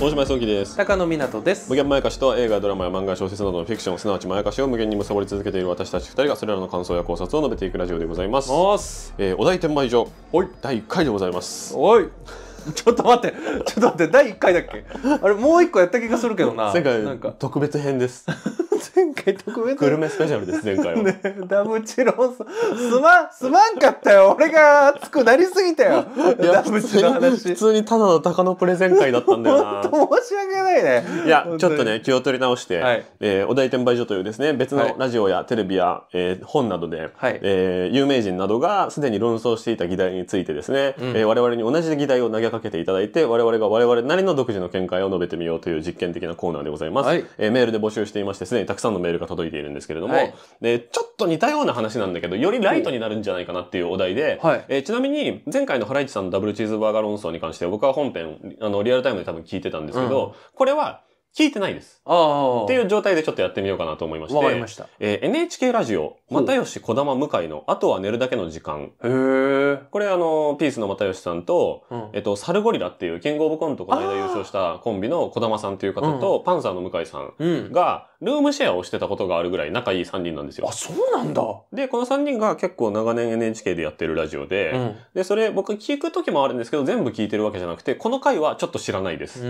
大島康之です高野湊です無限まやかしとは映画ドラマや漫画小説などのフィクションすなわちまやかしを無限に貪り続けている私たち二人がそれらの感想や考察を述べていくラジオでございますお,、えーお題転売所おい、第1回でございますおい ちょっと待ってちょっと待って第1回だっけあれもう1個やった気がするけどな 前回なんか特別編です 前回特別グルメスペシャルです前回は、ね、ダブチロンさんすますまんかったよ俺が熱くなりすぎたよダブチの話普通にただの鷹のプレゼン会だったんだよな申し訳ないねいやちょっとね気を取り直して、はい、えー、お題転売所というですね別のラジオやテレビや、はえー、本などで、はい、えー、有名人などがすでに論争していた議題についてですね、うん、え我々に同じ議題を投げかけかけていただいて、我々が我々なりの独自の見解を述べてみようという実験的なコーナーでございます。はい、えー、メールで募集していまして、すでにたくさんのメールが届いているんですけれども、はい、で、ちょっと似たような話なんだけど、よりライトになるんじゃないかなっていうお題で、はい、えー、ちなみに、前回のハライチさんのダブルチーズバーガー論争に関して僕は本編、あの、リアルタイムで多分聞いてたんですけど、うん、これは、聞いてないです。っていう状態でちょっとやってみようかなと思いまして。わかりました。えー、NHK ラジオ、又吉小玉向井の、あとは寝るだけの時間。へこれあの、ピースの又吉さんと、うん、えっと、サルゴリラっていうキングオブコントこの間優勝したコンビの小玉さんという方と、うん、パンサーの向井さんが、ルームシェアをしてたことがあるぐらい仲いい3人なんですよ。あ、そうなんだ。で、この3人が結構長年 NHK でやってるラジオで、うん、で、それ僕聞く時もあるんですけど、全部聞いてるわけじゃなくて、この回はちょっと知らないです。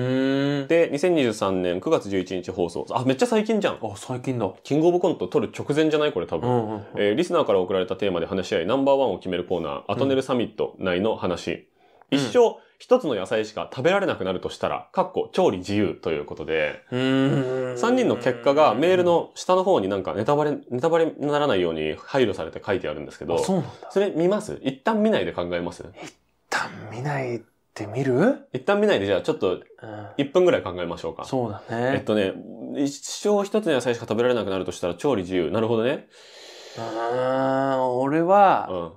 で、2023年9月11日放送。あ、めっちゃ最近じゃん。あ、最近だ。キングオブコント撮る直前じゃないこれ多分、うんうんうん、えー、リスナーから送られたテーマで話し合い、ナンバーワンを決めるコーナー、アトネルサミット内の話。うん、一生、一つの野菜しか食べられなくなるとしたら、かっこ調理自由ということで、3人の結果がメールの下の方になんかネタバレ、ネタバレにならないように配慮されて書いてあるんですけど、それ見ます一旦見ないで考えます一旦見ないで見る一旦見ないでじゃあちょっと1分ぐらい考えましょうか。そうだね。えっとね、一生一つの野菜しか食べられなくなるとしたら調理自由。なるほどね。うん、俺は、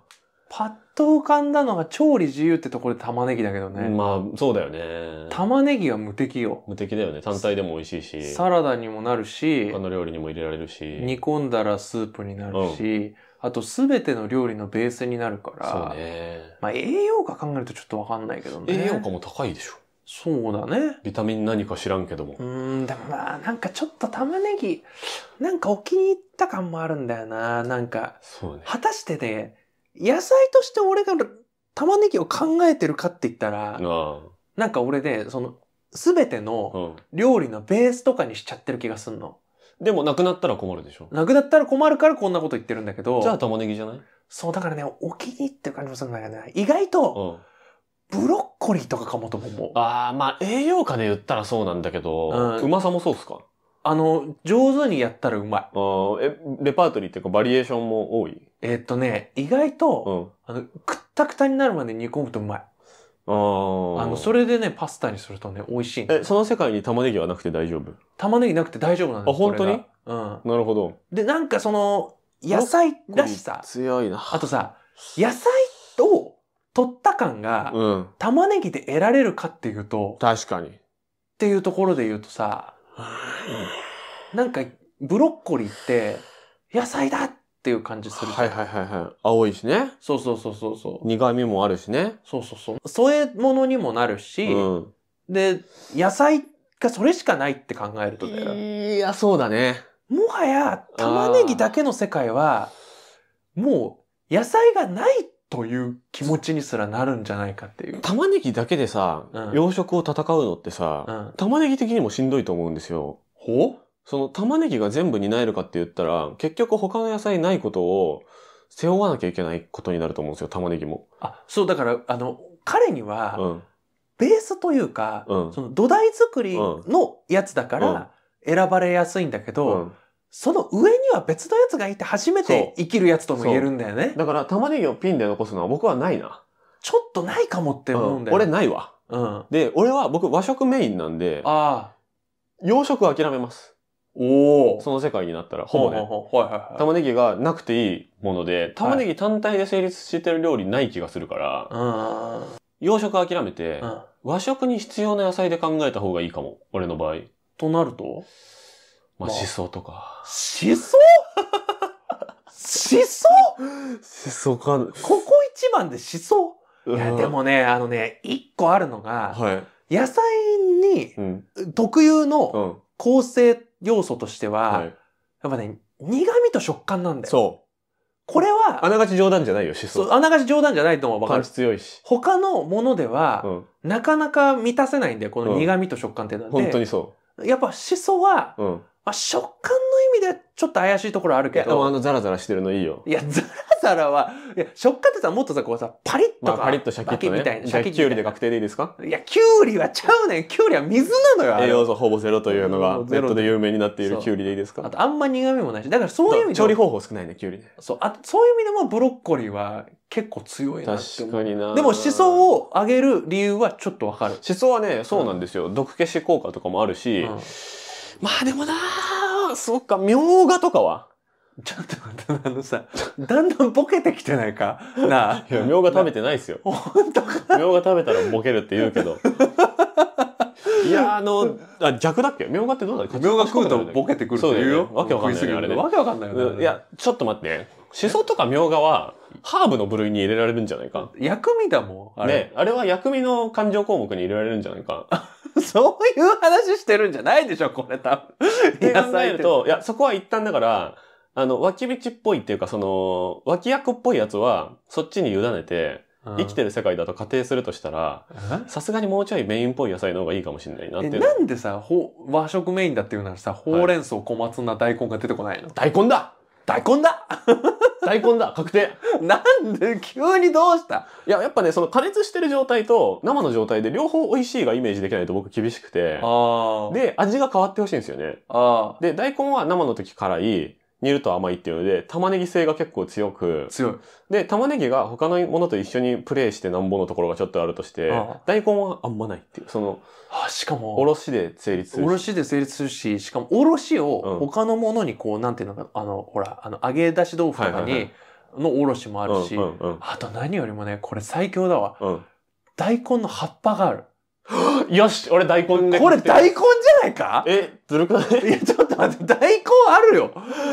パッと浮かんだのが調理自由ってところで玉ねぎだけどね。まあ、そうだよね。玉ねぎは無敵よ。無敵だよね。単体でも美味しいし。サラダにもなるし、他の料理にも入れられるし。煮込んだらスープになるし、うん、あとすべての料理のベースになるから。そうね。まあ栄養価考えるとちょっとわかんないけどね。栄養価も高いでしょ。そうだね。ビタミン何か知らんけども。うん、でもまあ、なんかちょっと玉ねぎ、なんかお気に入った感もあるんだよな。なんか、そうね。果たしてね、野菜として俺が玉ねぎを考えてるかって言ったら、なんか俺で、その、すべての料理のベースとかにしちゃってる気がすんの。でもなくなったら困るでしょなくなったら困るからこんなこと言ってるんだけど。じゃあ玉ねぎじゃないそう、だからね、お気に入りって感じもするんだけどね。意外と、ブロッコリーとかかもとも思う。ああ、まあ栄養価で言ったらそうなんだけど、うん、うまさもそうっすかあの、上手にやったらうまい。あえ、レパートリーっていうかバリエーションも多いえーっとね、意外と、あの、くったくたになるまで煮込むとうまい。ああの、それ。でね、パスタにするとね、美味しいえ、その世界に玉ねぎはなくて大丈夫玉ねぎなくて大丈夫なんですあ本当にうん。なるほど。で、なんかその、野菜らしさ。強いな。あとさ、野菜を取った感が、うん。玉ねぎで得られるかっていうと、確かに。っていうところで言うとさ、なんか、ブロッコリーって、野菜だっていう感じする。はいはいはいはい。青いしね。そうそうそうそうそう。苦味もあるしね。そうそうそう。添え物にもなるし、うん、で、野菜がそれしかないって考えるとだよ。いや、そうだね。もはや、玉ねぎだけの世界は、もう、野菜がないっという気持ちにすらなるんじゃないかっていう。玉ねぎだけでさ、うん養殖を戦うのってさ、うん玉ねぎ的にもしんどいと思うんですよ。ほその玉ねぎが全部担えるかって言ったら、結局他の野菜ないことを背負わなきゃいけないことになると思うんですよ、玉ねぎも。あ、そう、だから、あの、彼には、うん。ベースというか、うん。その土台作りのやつだから選ばれやすいんだけど、うんその上には別のやつがいて初めて生きるやつとも言えるんだよね。だから玉ねぎをピンで残すのは僕はないな。ちょっとないかもって思うんだよ、うん、俺ないわ。うん。で、俺は僕和食メインなんで、ああ。洋食諦めます。おお。その世界になったら、ほぼね。玉ねぎがなくていいもので、玉ねぎ単体で成立してる料理ない気がするから、はい、洋食諦めて、うん、和食に必要な野菜で考えた方がいいかも。俺の場合。となるとまあ、思想とか。思想思想思想か。ここ一番で思想、いや、でもね、あのね、一個あるのが、はい、野菜に特有の構成要素としては、うん、やっぱね、苦味と食感なんだよ。そう。これは。あながち冗談じゃないよ、思想。あながち冗談じゃないと思う。わかる。強いし。他のものでは、うん、なかなか満たせないんだよ、この苦味と食感っていうのは、うん。本当にそう。やっぱ思想は、うんまあ、食感の意味でちょっと怪しいところあるけど。でもあのザラザラしてるのいいよ。いや、ザラザラは、いや、食感ってさ、もっとさ、こうさ、パリッとか、まあ、パリッとシャキッと、ね、みたいな。シャキッキュウリで確定でいいですかいや、キュウリはちゃうねん。キュウリは水なのよ。栄養素ほぼゼロというのが、ネットで有名になっているキュウリでいいですかあと、あんま苦味もないし。だからそういう意味で。調理方法少ないね、キュウリね。そう。あそういう意味でもブロッコリーは結構強いなって確かにな。でも、シソをあげる理由はちょっとわかる。シソはね、そうなんですよ。うん、毒消し効果とかもあるし、うんまあでもなそっか、みょうがとかはちょっと待って、あのさ、だんだんボケてきてないかなあ。いや、みょうが食べてないですよ。本当かみょうが食べたらボケるって言うけど。いや、あの、あ逆だっけみょうがってどうだっけ みょうが食うとボケてくるって言うよ。わけわかんないよ、あれね。わけわかんないよ、ね。いや、ちょっと待って。しそとかみょうがは、ハーブの部類に入れられるんじゃないか。薬味だもん。あれ。ね、あれは薬味の勘定項目に入れられるんじゃないか。そういう話してるんじゃないでしょ、これ多分。野菜と、いや、そこは一旦だから、あの、脇道っぽいっていうか、その、脇役っぽいやつは、そっちに委ねて、生きてる世界だと仮定するとしたら、さすがにもうちょいメインっぽい野菜の方がいいかもしれないなっていう。なんでさ、和食メインだっていうならさ、ほうれん草、小松菜、大根が出てこないの、はい、大根だ大根だ 大根だ確定なんで急にどうしたいややっぱねその加熱してる状態と生の状態で両方美味しいがイメージできないと僕厳しくてで味が変わってほしいんですよねで大根は生の時辛い煮ると甘いっていうので、玉ねぎ性が結構強く。強い。で、玉ねぎが他のものと一緒にプレイしてなんぼのところがちょっとあるとして、ああ大根はあんまないっていう。その、あ、しかも、おろしで成立するし。おろしで成立するし、しかも、おろしを他のものにこう、うん、なんていうのか、あの、ほら、あの、揚げ出し豆腐とかに、はいはいはいのおろしもあるし、うんうんうん、あと何よりもね、これ最強だわ。うん、大根の葉っぱがある。よし俺大根でこれ大根ないかえ、ずるくないいや、ちょっと待って、代行あるよ。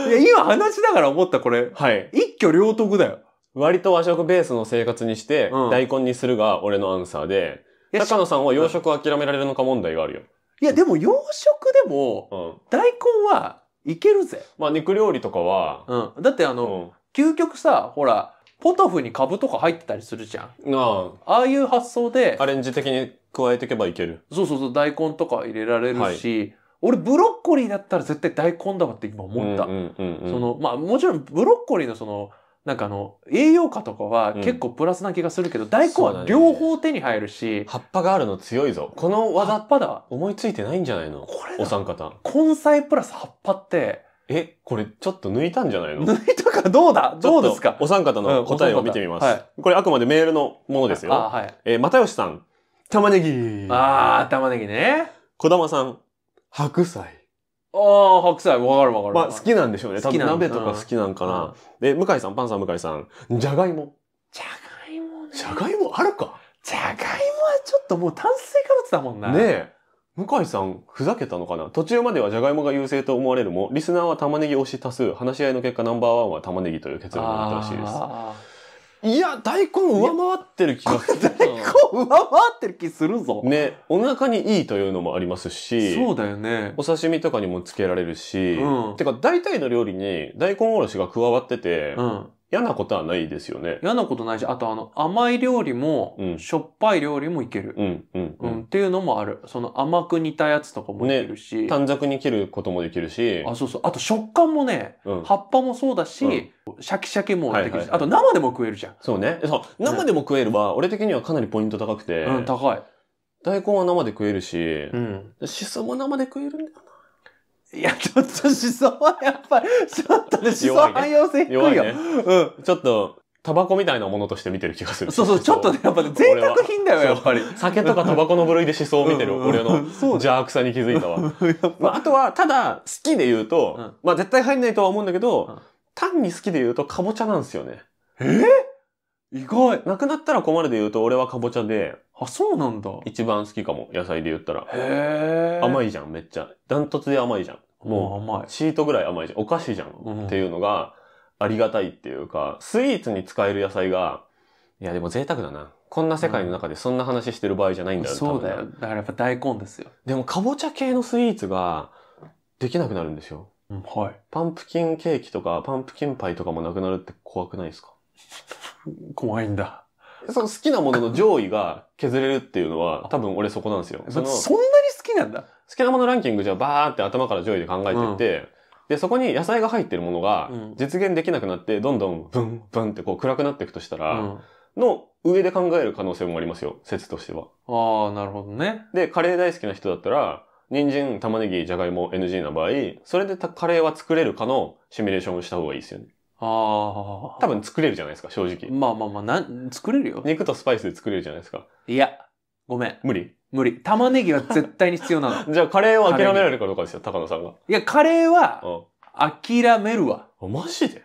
いや、今話しながら思ったこれ。はい。一挙両得だよ。割と和食ベースの生活にして、うん、大根にするが俺のアンサーで、高野さんは洋食諦められるのか問題があるよ。いや、でも洋食でも、大根はいけるぜ。まあ、肉料理とかは。うん。だってあの、うん、究極さ、ほら、ポトフに株とか入ってたりするじゃん。ああ。ああいう発想で。アレンジ的に加えていけばいける。そうそうそう、大根とか入れられるし、はい、俺ブロッコリーだったら絶対大根だわって今思った。うんうんうんその、まあもちろんブロッコリーのその、なんかあの、栄養価とかは結構プラスな気がするけど、うん、大根は両方手に入るし、ね、葉っぱがあるの強いぞ。この技。葉っぱだ。思いついてないんじゃないのこれお三方。根菜プラス葉っぱって、え、これちょっと抜いたんじゃないの抜いたかどうだどうですかお三方の答えを見てみます、うんはい。これあくまでメールのものですよ。はい、えー、又吉さん、玉ねぎ。ああ、玉ねぎね。小玉さん、白菜。ああ、白菜、わかるわかる。まあ好きなんでしょうね。多分鍋とか好きなんかな。うん、で、向井さん、パンさん、向井さん、じゃがいも。じゃがいもね。じゃがいもあるかじゃがいもはちょっともう炭水化物だもんな。ねえ。向井さん、ふざけたのかな途中まではじゃがいもが優勢と思われるも、リスナーは玉ねぎ推し多数、話し合いの結果ナンバーワンは玉ねぎという結論になったらしいです。いや、大根上回ってる気がする。大根上回ってる気するぞ。ね、お腹にいいというのもありますし、そうだよね。お刺身とかにもつけられるし、うんてか大体の料理に大根おろしが加わってて、うん。嫌なことはないですよね。嫌なことないし、あとあの、甘い料理も、しょっぱい料理もいける。うん、うん、うん。っていうのもある。その甘く煮たやつとかもいけるし。ね、短冊に切ることもできるし。あ、そうそう。あと食感もね、うん、葉っぱもそうだし、うん、シャキシャキもできるし、はいはいはい、あと生でも食えるじゃん。そうね。そう。生でも食えるは、俺的にはかなりポイント高くて。うん、高い。大根は生で食えるし、うん、シソも生で食えるんだよな。いや、ちょっと思想はやっぱり、ちょっとね、思想汎用性低いよ。いね、うん。ちょっと、タバコみたいなものとして見てる気がする。そうそう、ちょっとね、やっぱ、ね、贅沢品だよ、やっぱり。酒とかタバコの部類で思想を見てる、俺の邪悪さに気づいたわ。まあ、あとは、ただ、好きで言うと、うん、まあ絶対入んないとは思うんだけど、うん、単に好きで言うと、かぼちゃなんですよね。えー意外なくなったら困るで言うと、俺はかぼちゃで、あ、そうなんだ。一番好きかも、野菜で言ったら。へー。甘いじゃん、めっちゃ。ダントツで甘いじゃん。もう、甘い。シートぐらい甘いじゃん。お菓子じゃん。うん、っていうのが、ありがたいっていうか、スイーツに使える野菜が、いや、でも贅沢だな。こんな世界の中でそんな話してる場合じゃないんだよ、うん、そうだよ。だからやっぱ大根ですよ。でも、かぼちゃ系のスイーツが、できなくなるんですよ。うん、はい。パンプキンケーキとか、パンプキンパイとかもなくなるって怖くないですか怖いんだ。その好きなものの上位が削れるっていうのは、多分俺そこなんですよ。そんなに好きなんだ。好きなものランキングじゃバーって頭から上位で考えてって、うん、で、そこに野菜が入ってるものが実現できなくなって、どんどんブンブンってこう暗くなっていくとしたら、うん、の上で考える可能性もありますよ、説としては。ああ、なるほどね。で、カレー大好きな人だったら、人参、玉ねぎ、じゃがいも NG な場合、それでカレーは作れるかのシミュレーションをした方がいいですよね。ああ。多分作れるじゃないですか、正直。まあまあまあ、なん、作れるよ。肉とスパイスで作れるじゃないですか。いや、ごめん。無理無理。玉ねぎは絶対に必要なの。じゃあカレーを諦められるかどうかですよ、高野さんが。いや、カレーは、諦めるわ。うん、マジで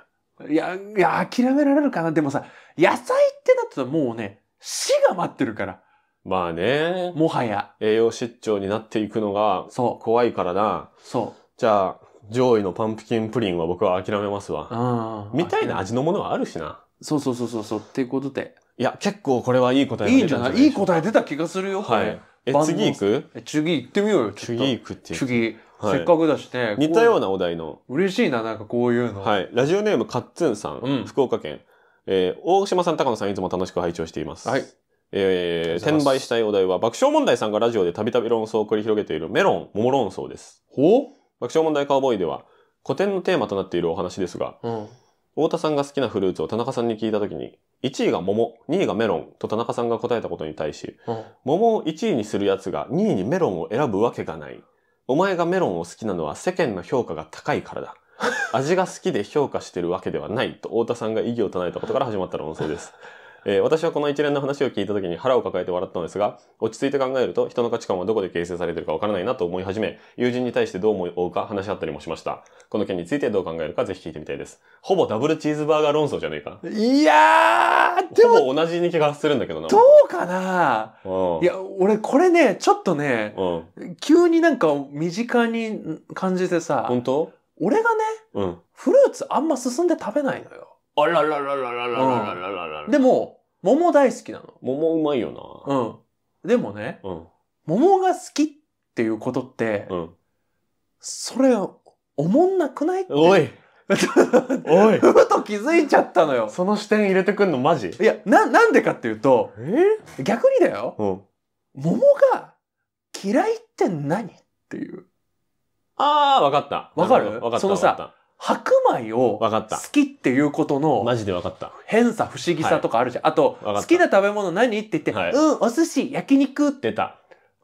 いや、いや、諦められるかな。でもさ、野菜ってなったらもうね、死が待ってるから。まあね。もはや。栄養失調になっていくのが、そう。怖いからな。そう。じゃあ、上位のパンプキンプリンは僕は諦めますわ。みたいな味のものはあるしな。そうそうそうそうそう。っていうことで。いや、結構これはいい答えいいんじゃないいい答え出た気がするよ。はい。え、次行く次行ってみようよ。次行くっていう。次。せっかくだしね。似たようなお題の。嬉しいな、なんかこういうの。はい。ラジオネーム、カッツンさん。うん、福岡県。えー、大島さん、高野さん、いつも楽しく拝聴しています。はい。えー、転売したいお題は、爆笑問題さんがラジオでたびたび論争を繰り広げているメロン、桃論争です。ほう爆笑問題カウボーイでは、古典のテーマとなっているお話ですが、うん、太田さんが好きなフルーツを田中さんに聞いたときに、1位が桃、2位がメロンと田中さんが答えたことに対し、うん、桃を1位にするやつが2位にメロンを選ぶわけがない。お前がメロンを好きなのは世間の評価が高いからだ。味が好きで評価してるわけではないと太田さんが異議を唱えたことから始まった論争です。えー、私はこの一連の話を聞いた時に腹を抱えて笑ったのですが、落ち着いて考えると人の価値観はどこで形成されているかわからないなと思い始め、友人に対してどう思うか話し合ったりもしました。この件についてどう考えるかぜひ聞いてみたいです。ほぼダブルチーズバーガー論争じゃねえか。いやーでもほぼ同じに気がするんだけどな。どうかな、うん、いや、俺これね、ちょっとね、うん、急になんか身近に感じてさ、本当俺がね、うん、フルーツあんま進んで食べないのよ。あらららららららららら。でも、桃大好きなの。桃うまいよな。うん。でもね、うん、桃が好きっていうことって、うん、それ、おもんなくないおいおいふと気づいちゃったのよ。その視点入れてくんのマジいや、な、なんでかっていうと、え逆にだよ、うん、桃が嫌いって何っていう。ああ、わかった。わかるわかった。そのさ、白米を好きっていうことのマジで分かった変さ不思議さとかあるじゃん、あと好きな食べ物何って言って、はい、うんお寿司焼肉ってたっ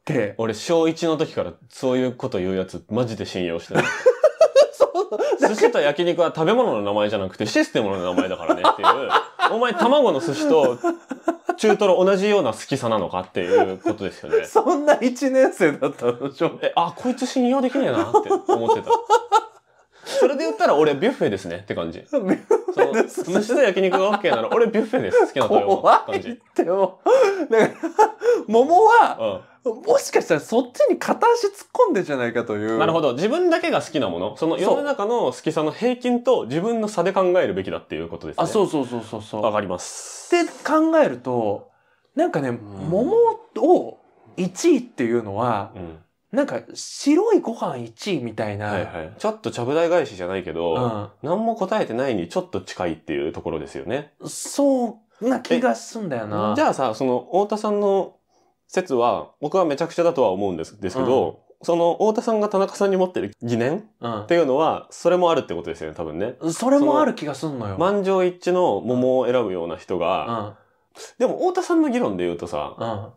て俺小1の時からそういうこと言うやつマジで信用してない 寿司と焼肉は食べ物の名前じゃなくてシステムの名前だからねっていう お前卵の寿司と中トロ同じような好きさなのかっていうことですよね そんな1年生だったのでしょえあこいつ信用できねえなって思ってたそれで言ったら俺ビュッフェですねって感じ。ビュッフェですその人焼肉が OK なら俺ビュッフェです。好きな食べ物怖いってもだから、桃は、うん、もしかしたらそっちに片足突っ込んでじゃないかという。なるほど。自分だけが好きなもの。その世の中の好きさの平均と自分の差で考えるべきだっていうことですね。あ、そうそうそうそうそう。わかります。って考えると、なんかね、桃を1位っていうのは、うんなんか、白いご飯1位みたいな。はいはい。ちょっとちゃぶ台返しじゃないけど、うん、何も答えてないにちょっと近いっていうところですよね。そうな気がすんだよな。じゃあさ、その、太田さんの説は、僕はめちゃくちゃだとは思うんですですけど、うん、その、太田さんが田中さんに持ってる疑念、うん、っていうのは、それもあるってことですよね、多分ね。それもある気がすんのよ。満場一致の桃を選ぶような人が、でも、太田さんの議論で言うとさ、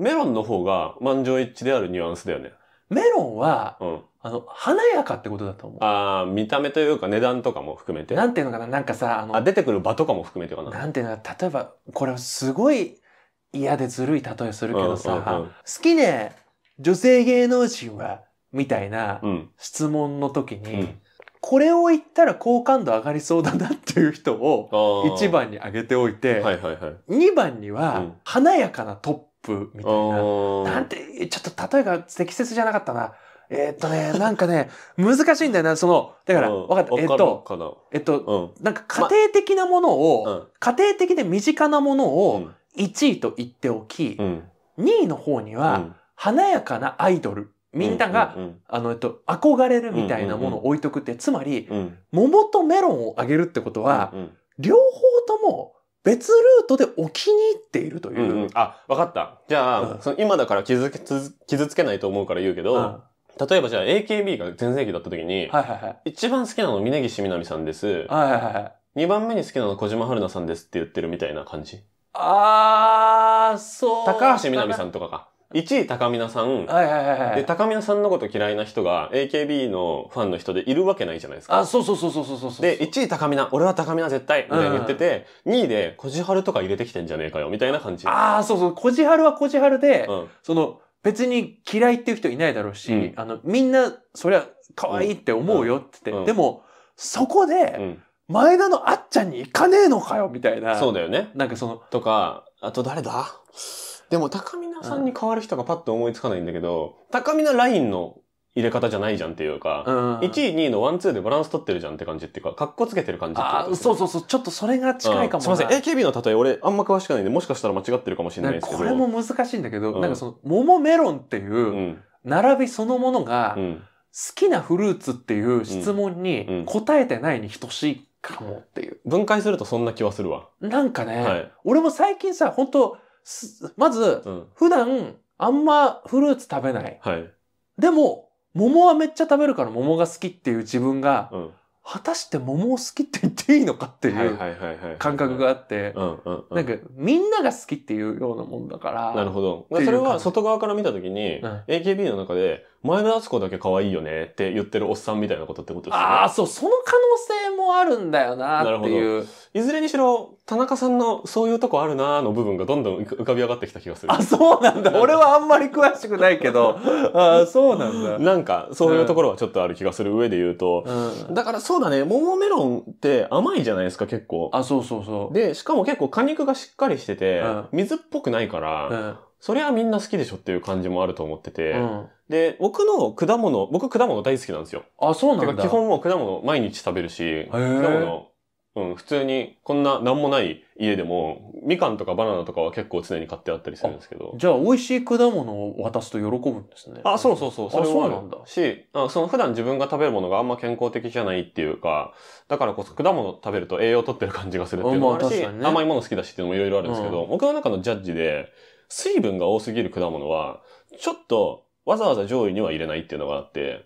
メロンの方が満場一致であるニュアンスだよね。メロンは、うん。あの、華やかってことだと思う。ああ、見た目というか値段とかも含めて。なんていうのかななんかさ、あの、あ出てくる場とかも含めてかな。なんていうの例えば、これすごい嫌でずるい例えするけどさ、うんうんうん、好きね、女性芸能人は、みたいな質問の時に、うんうんこれを言ったら好感度上がりそうだなっていう人を1番に上げておいて、はいはいはい、2番には華やかなトップみたいな。なんて、ちょっと例えが適切じゃなかったな。えー、っとね、なんかね、難しいんだよな、その、だから、分かった、えっと、えっと、なんか家庭的なものを、家庭的で身近なものを1位と言っておき、2位の方には、華やかなアイドル。みんなが、うんうんうん、あの、えっと、憧れるみたいなものを置いとくって、うんうんうん、つまり、うん、桃とメロンをあげるってことは、うんうん、両方とも別ルートでお気に入っているという。うんうん、あ、わかった。じゃあ、うん、その今だから傷つけ傷つけないと思うから言うけど、うん例えばじゃあ AKB が全盛期だった時に、はいはいはい、一番好きなの峯岸みなみさんです。はいはいはい。二番目に好きなの小島春菜さんですって言ってるみたいな感じ。あー、そう。高橋みなみさんとかか。1位高見菜さん。はいはいはい、はい。で、高見菜さんのこと嫌いな人が AKB のファンの人でいるわけないじゃないですか。あ、そうそうそうそうそうそうで、1位高見菜、俺は高見菜絶対みたいに言ってて、うん、2位で、こじはるとか入れてきてんじゃねえかよ、みたいな感じ。ああ、そうそう。こじはるはこじはるで、うん、その、別に嫌いっていう人いないだろうし、うん、あの、みんな、そりゃ、可愛いって思うよって言って、でも、そこで、前田のあっちゃんに行かねえのかよ、みたいな。そうだよね。なんかその。とか、あと誰だでも、高見菜さんに変わる人がパッと思いつかないんだけど、高見菜ラインの入れ方じゃないじゃんっていうか、うん、1位、2位のワン、ツーでバランス取ってるじゃんって感じっていうか、格好つけてる感じああ、そうそうそう、ちょっとそれが近いかも、うん、すみません、AKB の例え俺あんま詳しくないんで、もしかしたら間違ってるかもしれないですけど。これも難しいんだけど、うん、なんかその、桃メロンっていう、並びそのものが、好きなフルーツっていう質問に答えてないに等しいかもっていう。分解するとそんな気はするわ。なんかね、はい、俺も最近さ、本当まず、普段、あんまフルーツ食べない。はい。でも、桃はめっちゃ食べるから桃が好きっていう自分が、うん、果たして桃を好きって言っていいのかっていう感覚があって、なんかみんなが好きっていうようなもんだから。なるほど。それは外側から見たときに、うん、AKB の中で、前田敦子だけ可愛いよねって言ってるおっさんみたいなことってことですか、ね。ああ、そう、その可能性もあるんだよなっていう。いずれにしろ、田中さんのそういうとこあるなーの部分がどんどん浮かび上がってきた気がする。あ、そうなんだ。俺はあんまり詳しくないけど、あそうなんだ。なんか、そういうところはちょっとある気がする上で言うと、うん、だからそうだね、桃メロンって甘いじゃないですか、結構。あ、そうそうそう。で、しかも結構果肉がしっかりしてて、うん、水っぽくないから、うんそれはみんな好きでしょっていう感じもあると思ってて、うん、で、僕の果物、僕果物大好きなんですよ。あ、そうなんだ。だ基本も果物毎日食べるし、果物うん、普通に、こんな何もない家でも、みかんとかバナナとかは結構常に買ってあったりするんですけど。じゃあ、美味しい果物を渡すと喜ぶんですね。あ、そうそうそう。それはそうなんだ。し、あその普段自分が食べるものがあんま健康的じゃないっていうか、だからこそ果物食べると栄養取ってる感じがするっていうのもあるし、まあね、甘いもの好きだしっていうのもいろいろあるんですけど、うん、僕の中のジャッジで、水分が多すぎる果物は、ちょっとわざわざ上位には入れないっていうのがあって、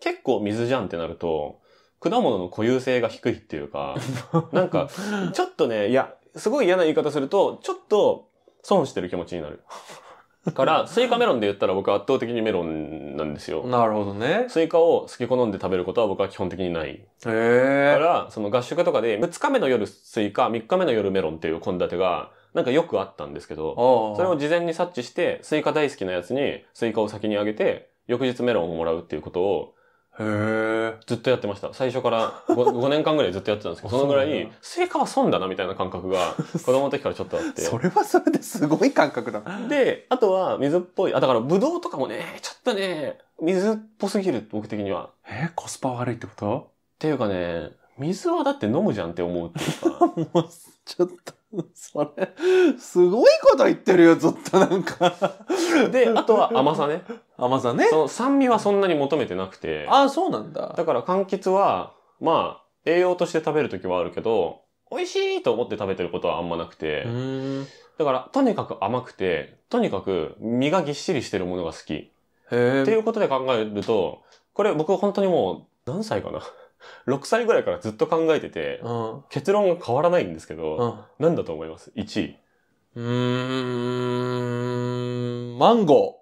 結構水じゃんってなると、果物の固有性が低いっていうか、なんか、ちょっとね、いや、すごい嫌な言い方すると、ちょっと損してる気持ちになる。から、スイカメロンで言ったら僕は圧倒的にメロンなんですよ。なるほどね。スイカを好き好んで食べることは僕は基本的にない。へえ。から、その合宿とかで、2日目の夜スイカ、3日目の夜メロンっていう献立が、なんかよくあったんですけど、それを事前に察知して、スイカ大好きなやつにスイカを先にあげて、翌日メロンをもらうっていうことをへずっとやってました。最初から 5, 5, 年間ぐらいずっとやってたんですけど、そのぐらい、成果は損だなみたいな感覚が 子供の時からちょっとあって。それはそれですごい感覚だ。で、あとは水っぽい。あ、だから葡萄とかもね、ちょっとね、水っぽすぎる、僕的には。えコスパ悪いってことっていうかね、水はだって飲むじゃんって思うっていうか。もう、ちょっと。それ、すごいこと言ってるよ、ずっとなんかで、あとは甘さね。甘さね。その酸味はそんなに求めてなくて。ああ、そうなんだ。だから柑橘は、まあ、栄養として食べるときはあるけど、美味しいと思って食べてることはあんまなくて。だから、とにかく甘くて、とにかく身がぎっしりしてるものが好き。っていうことで考えると、これ僕本当にもう、何歳かな6歳ぐらいからずっと考えてて、うん、結論が変わらないんですけど、うん、何だと思います ?1 位。うーん、マンゴー。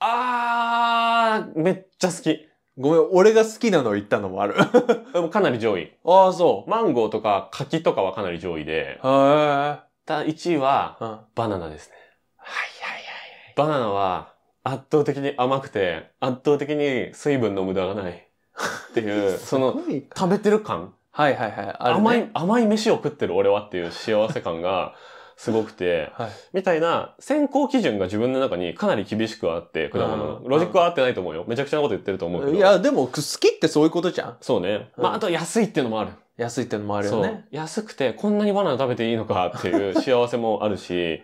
あー、めっちゃ好き。ごめん、俺が好きなの言ったのもある。でもかなり上位。ああ、そう。マンゴーとか柿とかはかなり上位で。へた1位は、うん、バナナですね。はいはいはい。バナナは圧倒的に甘くて、圧倒的に水分の無駄がない。っていう、その、食べてる感はいはいはい。甘い、甘い飯を食ってる俺はっていう幸せ感が、すごくて、はい、みたいな選考基準が自分の中にかなり厳しくあって、果物の。ロジックは合ってないと思うよ。めちゃくちゃなこと言ってると思うけど。いや、でも、好きってそういうことじゃん。そうね。まあ、あと安いっていうのもある。安いっていうのもあるよね。安くて、こんなにバナナ食べていいのかっていう幸せもあるし、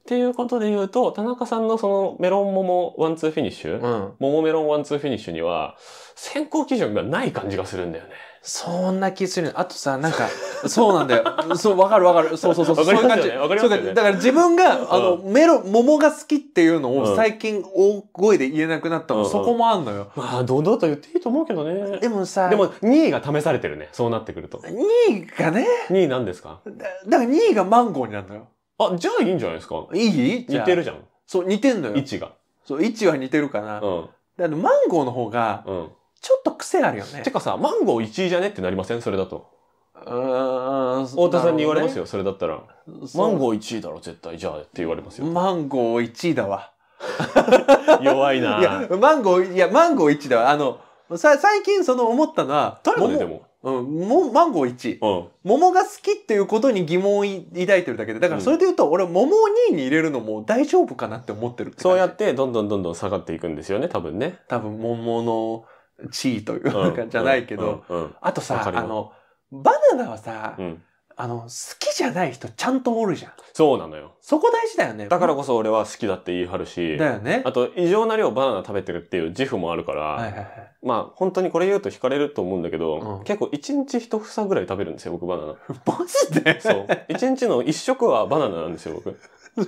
っていうことで言うと、田中さんのそのメロン桃ワンツーフィニッシュ、うん、桃メロンワンツーフィニッシュには、選考基準がない感じがするんだよね。そんな気する。あとさ、なんか、そうなんだよ。そう、わかるわかる。そうそうそう。わかりますよね。わかだから自分が、あの、メロ、桃が好きっていうのを最近大声で言えなくなったの、そこもあんのよ。まあ、堂々と言っていいと思うけどね。でもさ。でも、2位が試されてるね。そうなってくると。2位がね。2位なんですかだから2位がマンゴーになるのよ。あ、じゃあいいんじゃないですか。いい似てるじゃん。そう、似てんのよ。位置が。そう、位置は似てるかな。うん。だってマンゴーの方が、うん。ちょっと癖あるよね。てかさ、マンゴー1位じゃねってなりませんそれだと。うん。太田さんに言われますよ、それだったら。マンゴー1位だろ、絶対。じゃあって言われますよ。マンゴー1位だわ。弱いな。いや、マンゴー、いや、マンゴー1だわ。あの、さ、最近その思ったのは、誰が出でもうん、も、マンゴー1うん。桃が好きっていうことに疑問を抱いてるだけで、だからそれで言うと、俺、桃を2位に入れるのも大丈夫かなって思ってるそうやって、どんどんどんどん下がっていくんですよね、多分ね。多分、桃の地位というか、じゃないけど、うん、あとさ、あの、バナナはさ、うんあの、好きじゃない人ちゃんとおるじゃん。そうなのよ。そこ大事だよね。だからこそ俺は好きだって言い張るし。だよね。あと、異常な量バナナ食べてるっていう自負もあるから。はいはいはい。まあ、本当にこれ言うと惹かれると思うんだけど、うん、結構1日1房ぐらい食べるんですよ、僕バナナ。マジでそう。1日の1食はバナナなんですよ、僕。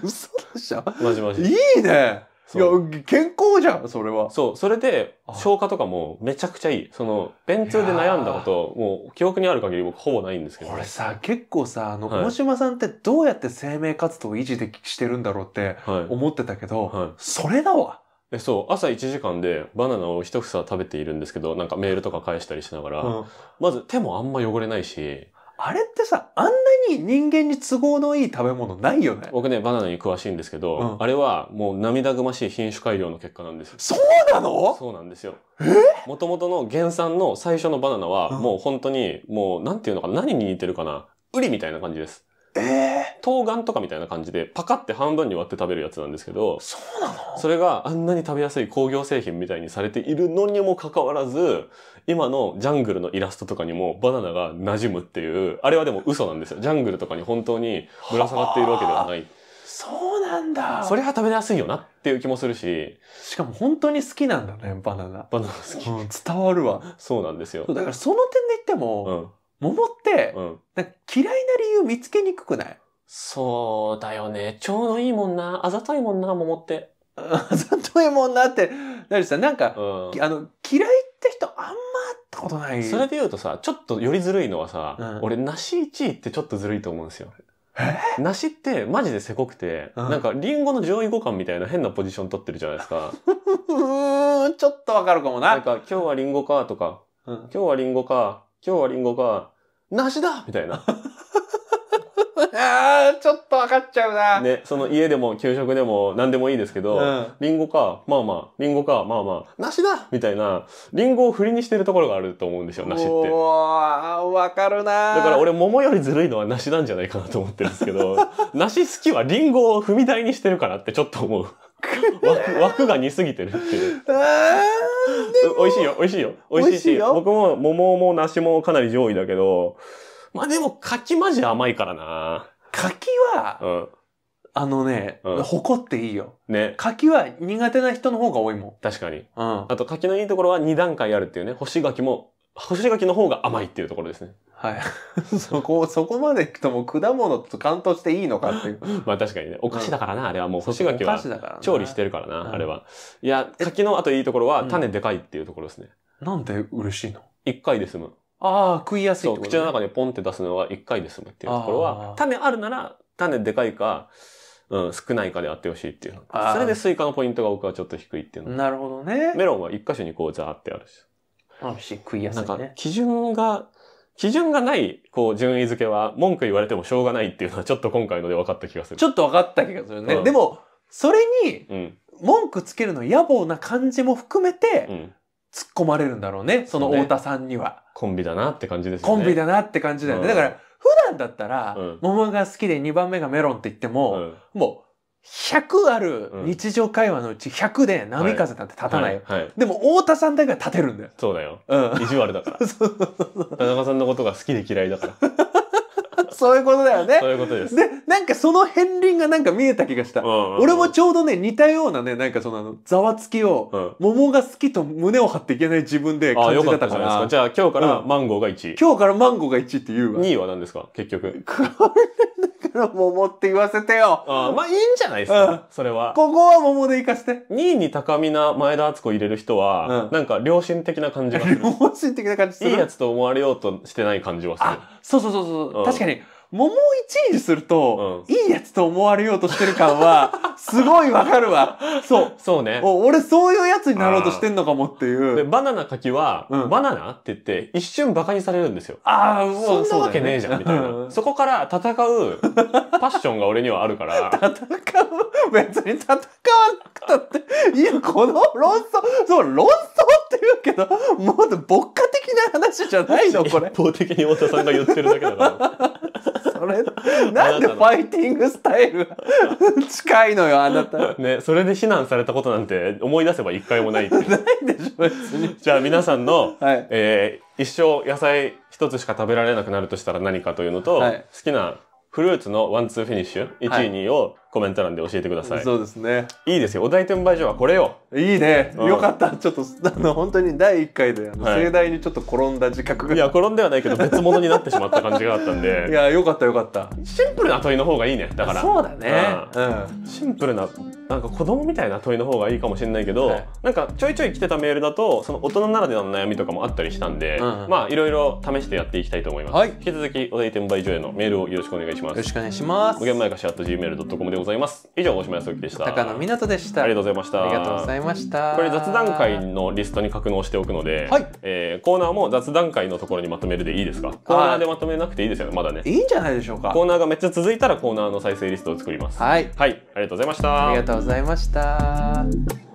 嘘でしょマジマジ。いいねいや、健康じゃん、それは。そう、それで、消化とかもめちゃくちゃいい。その、便通で悩んだこと、もう記憶にある限り僕ほぼないんですけど。これさ、結構さ、あの、大、はい、島さんってどうやって生命活動を維持でしてるんだろうって思ってたけど、はいはい、それだわ。えそう、朝1時間でバナナを一房食べているんですけど、なんかメールとか返したりしながら、うん、まず手もあんま汚れないし、あれってさ、あんなに人間に都合のいい食べ物ないよね。僕ね、バナナに詳しいんですけど、うん、あれはもう涙ぐましい品種改良の結果なんですよ。そうなのそうなんですよ。え元々の原産の最初のバナナは、もう本当に、もう、なんていうのかな、何に似てるかな。ウリみたいな感じです。えー、冬瓜とかみたいな感じでパカって半分に割って食べるやつなんですけどそうなのそれがあんなに食べやすい工業製品みたいにされているのにもかかわらず今のジャングルのイラストとかにもバナナが馴染むっていうあれはでも嘘なんですよジャングルとかに本当にぶら下がっているわけではない。そうなんだ。それは食べやすいよなっていう気もするし。しかも本当に好きなんだね、バナナ。バナナ好き。うん、伝わるわ。そうなんですよ。だからその点で言っても、うん桃って、うん、嫌いな理由見つけにくくないそうだよね。ちょうどいいもんな。あざといもんな、桃って。あざといもんなって、なにさ、なんか、うん、あの、嫌いって人あんま会ったことない。それで言うとさ、ちょっとよりずるいのはさ、うん、俺、梨1位ってちょっとずるいと思うんですよ。梨ってマジでせこくて、うん、なんかリンゴの上位互換みたいな変なポジション取ってるじゃないですか。ちょっとわかるかもな。なんか今日はリンゴかとか、うん、今日はリンゴか、今日はリンゴか、梨だみたいな。ああ、ちょっとわかっちゃうな。ね、その家でも給食でも何でもいいですけど、うん、リンゴか、まあまあ、リンゴか、まあまあ、梨だみたいな、リンゴを振りにしてるところがあると思うんですよ、梨って。おわかるなだから俺、桃よりずるいのは梨なんじゃないかなと思ってるんですけど、梨 好きはリンゴを踏み台にしてるからってちょっと思う。枠枠が似すぎてるっていう。美味しいよ、美味しいよ。美味しいし、い僕も桃も梨もかなり上位だけど、まあでも柿マジ甘いからな。柿は、うん、あのね、うん、誇っていいよ。ね。柿は苦手な人の方が多いもん。確かに。うん。あと柿のいいところは2段階あるっていうね、干し柿も、干し柿の方が甘いっていうところですね。はい。そこ、そこまで行くともう果物と関東していいのかっていう。まあ確かにね。お菓子だからな、あれはもう干し柿は。調理してるからな、あれは。いや、柿の後いいところは種でかいっていうところですね。なんで嬉しいの一回で済む。ああ、食いやすい、ね、口の中でポンって出すのは一回で済むっていうところは、種あるなら種でかいか、うん、少ないかであってほしいっていう。それでスイカのポイントが僕はちょっと低いっていうの。なるほどね。メロンは一箇所にこうザーってあるし。あるし、食いやすい、ね、なんか、基準が基準がない、こう、順位付けは、文句言われてもしょうがないっていうのは、ちょっと今回ので分かった気がする。ちょっと分かった気がするね。うん、でも、それに、文句つけるの野望な感じも含めて、突っ込まれるんだろうね、その太田さんには。ね、コンビだなって感じですね。コンビだなって感じだよね。うん、だから、普段だったら、桃が好きで2番目がメロンって言っても、もう、100ある日常会話のうち100で波風なんて立たないよ。でも太田さんだけは立てるんだよ。そうだよ。うん。意地悪だから。田中さんのことが好きで嫌いだから。そういうことだよねそ。ういうことです。で、なんかその片鱗がなんか見えた気がした。俺もちょうどね、似たようなね、なんかそのあの、ざわつきを、桃が好きと胸を張っていけない自分で感じてたかゃなですらか。、じゃあ今日からマンゴーが1位。今日からマンゴーが1位って言うわ。2位は何ですか結局。の桃って言わせてよ。あまあいいんじゃないですか、うん、それは。ここは桃で行かせて。2位に高みな前田敦子入れる人は、うん、なんか良心的な感じがする。良心的な感じする。いいやつと思われようとしてない感じはする。あ、そうそうそうそう。確かに。桃を1位にすると、いいやつと思われようとしてる感は、すごいわかるわ。そう。そうね。俺そういうやつになろうとしてんのかもっていう。で、バナナ柿は、うん、バナナって言って、一瞬馬鹿にされるんですよ。ああ、もうそんなわけねえじゃん、みたいな。そこから戦う、パッションが俺にはあるから。戦う別に戦わなくたって、いや、この論争、そう、論争って言うけど、もっと牧歌的な話じゃないの、これ。一方的に太田さんが言ってるだけだから。それなんでファイティングスタイル近いのよあなたねそれで非難されたことなんて思い出せば一回もないっていないでしょ別にじゃあ皆さんの、はい、えー、一生野菜一つしか食べられなくなるとしたら何かというのと、はい、好きなフルーツのワンツーフィニッシュ1位、2位をコメント欄で教えてください。そうですね。いいですよ。お題転売所はこれよ。いいね。うんよかった。ちょっと、あの、本当に第1回で、はい盛大にちょっと転んだ自覚が。いや、転んではないけど別物になってしまった感じがあったんで。いや、よかったよかった。シンプルな問いの方がいいね。だから。そうだね。うん。シンプルな、なんか子供みたいな問いの方がいいかもしれないけど、はいなんかちょいちょい来てたメールだと、その大人ならではの悩みとかもあったりしたんで、うんまあいろいろ試してやっていきたいと思います。はい引き続き、お題転売所へのメールをよろしくお願いしまよろす。しくお願いします。無限まかし .gmail.com でございます。以上、大島康之でした。高野湊でした。ありがとうございました。ありがとうございました。これ雑談会のリストに格納しておくので、はい、えー、コーナーも雑談会のところにまとめるでいいですかコーナーでまとめなくていいですよね、まだね。いいんじゃないでしょうか。コーナーがめっちゃ続いたらコーナーの再生リストを作ります。はい。はい、ありがとうございました。ありがとうございました。